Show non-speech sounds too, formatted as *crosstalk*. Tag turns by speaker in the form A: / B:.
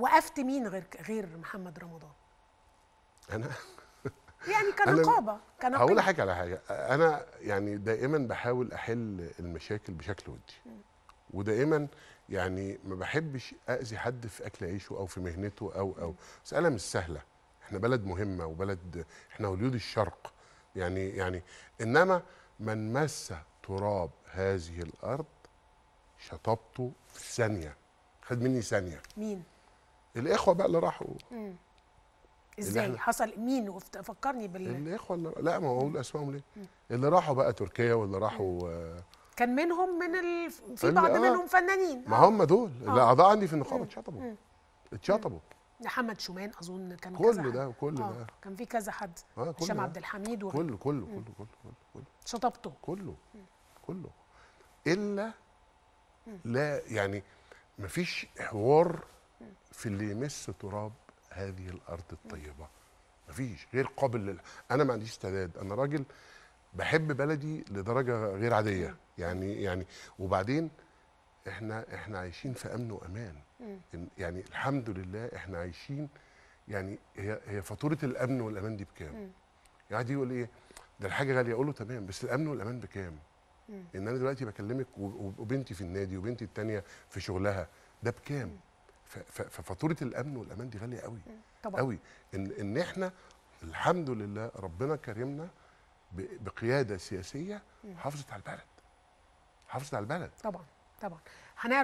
A: وقفت مين غير غير محمد رمضان؟ انا يعني كنقابه *laughs* كنقابه هقول لحضرتك
B: على حاجه انا يعني دائما بحاول احل المشاكل بشكل ودي ودائما يعني ما بحبش اذي حد في اكل عيشه او في مهنته او او مساله مش سهله احنا بلد مهمه وبلد احنا وليود الشرق يعني يعني انما من مس تراب هذه الارض شطبته في ثانيه خد مني ثانيه مين الاخوه بقى اللي راحوا
A: ازاي اللي حصل مين فكرني بال الاخوه اللي... لا
B: ما اقول اسمائهم ليه مم. اللي راحوا بقى تركيا واللي راحوا آه،
A: كان منهم من ال... في بعض آه. منهم فنانين ما
B: هم دول آه. الاعضاء عندي في النقابه اتشطبوا اتشطبوا
A: محمد شومان اظن كان كل كذا ده كل آه. ده آه. كان في كذا حد آه هشام عبد الحميد و... كله كله كله
B: كله كله شطبته كله كله الا لا يعني مفيش حوار في اللي يمس تراب هذه الارض الطيبه مفيش غير قابل لل... انا ما عنديش استعداد انا راجل بحب بلدي لدرجه غير عاديه يعني يعني وبعدين احنا احنا عايشين في امن وامان يعني الحمد لله احنا عايشين يعني هي هي فاتوره الامن والامان دي بكام؟ يعني دي يقول ايه؟ ده الحاجه غاليه اقول له تمام بس الامن والامان بكام؟ ان انا دلوقتي بكلمك وبنتي في النادي وبنتي الثانيه في شغلها ده بكام؟ ففاتوره الامن والامان دي غاليه قوي طبعا قوي ان ان احنا الحمد لله ربنا كرمنا بقياده سياسيه حافظت على البلد حافظت على البلد
A: طبعا طبعا هنعرف